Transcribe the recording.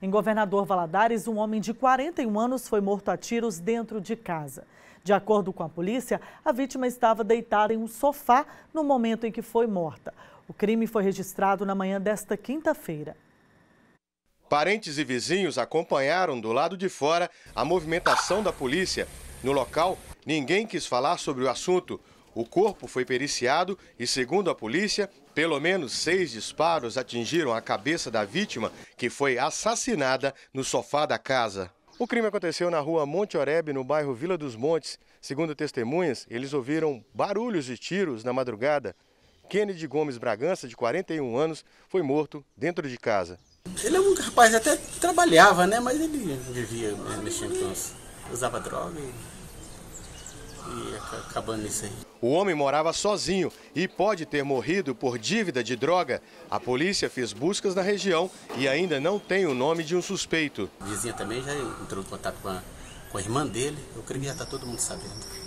Em Governador Valadares, um homem de 41 anos foi morto a tiros dentro de casa. De acordo com a polícia, a vítima estava deitada em um sofá no momento em que foi morta. O crime foi registrado na manhã desta quinta-feira. Parentes e vizinhos acompanharam do lado de fora a movimentação da polícia. No local, ninguém quis falar sobre o assunto. O corpo foi periciado e, segundo a polícia, pelo menos seis disparos atingiram a cabeça da vítima, que foi assassinada no sofá da casa. O crime aconteceu na rua Monte Oreb, no bairro Vila dos Montes. Segundo testemunhas, eles ouviram barulhos de tiros na madrugada. Kennedy Gomes Bragança, de 41 anos, foi morto dentro de casa. Ele é um rapaz até trabalhava, né? Mas ele vivia mexendo com usava droga. E e acabando isso aí. O homem morava sozinho e pode ter morrido por dívida de droga. A polícia fez buscas na região e ainda não tem o nome de um suspeito. A vizinha também já entrou em contato com a, com a irmã dele. Eu creio que já está todo mundo sabendo.